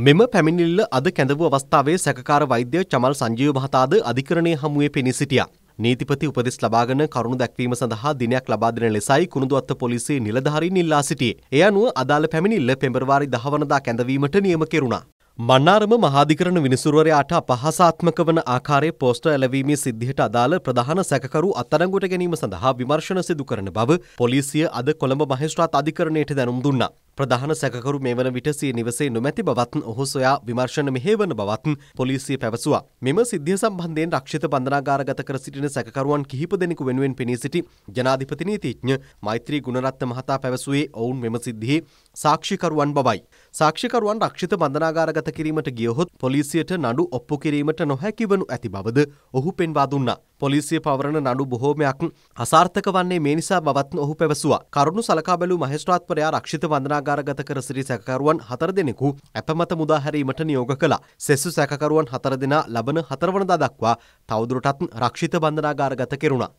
මෙම පැමිණිල්ල අද කැඳවූ අවස්ථාවේ සැකකාර වෛද්‍ය චමල් සංජීව මහතාද අධිකරණය හමුවේ පෙනී සිටියා. නීතිපති උපදෙස් ලබාගෙන කරුණු දැක්වීම සඳහා දිනයක් ලබා දෙන ලෙසයි කුරුඳුවත්ත පොලිසිය නිලධාරීන් ඉල්ලා සිටියේ. ඒ අනුව අදාළ පැමිණිල්ල පෙබරවාරි 10 වනදා කැඳවීමට නියම කෙරුණා. මන්නාරම මහාධිකරණ විනිසුරුවරයාට අපහාසාත්මක වන ආකාරයේ පෝස්ටර් එළවීමේ සිද්ධියට අදාළ ප්‍රධාන සැකකරු අත්අඩංගුවට ගැනීම සඳහා විමර්ශන සිදු කරන බව පොලිසිය අද කොළඹ මහේස්ත්‍රාත් අධිකරණයට දැනුම් දුන්නා. ප්‍රධාන සැකකරු මේ වන විට සිය නිවසේ නොමැති බවත් ඔහු සොයා විමර්ශන මෙහෙවන බවත් පොලිසිය පැවසුවා. මෙම සිද්ධිය සම්බන්ධයෙන් රක්ෂිත බන්ධනාගාරගත කර සිටින සැකකරුවන් කිහිප දෙනෙකු වෙනුවෙන් පෙනී සිටි ජනාධිපති නීතිඥ මෛත්‍රී ගුණරත්න මහතා පැවසුවේ ඔවුන් මෙම සිද්ධියේ සාක්ෂිකරුවන් බවයි. සාක්ෂිකරුවන් රක්ෂිත බන්ධනාගාරගත කිරීමට ගියහොත් පොලිසියට නඩු ඔප්පු කිරීමට නොහැකි වනු ඇති බවද ඔහු පෙන්වා දුන්නා. පොලිසිය පවරන නඩු බොහෝමයක් අසාර්ථක වන්නේ මේ නිසා බවත් ඔහු පැවසුවා. කරුණු සලකා බැලූ මහේස්ත්‍රාත්වරයා රක්ෂිත වන්දනාගාරගත කර සිටි සැකකරුවන් හතර දෙනෙකු අපමත මුදා හැරීමට නියෝග කළා. සෙස්සු සැකකරුවන් හතර දෙනා ලබන හතරවනදා දක්වා තවදුරටත් රක්ෂිත බන්ධනාගාරගත කෙරුණා.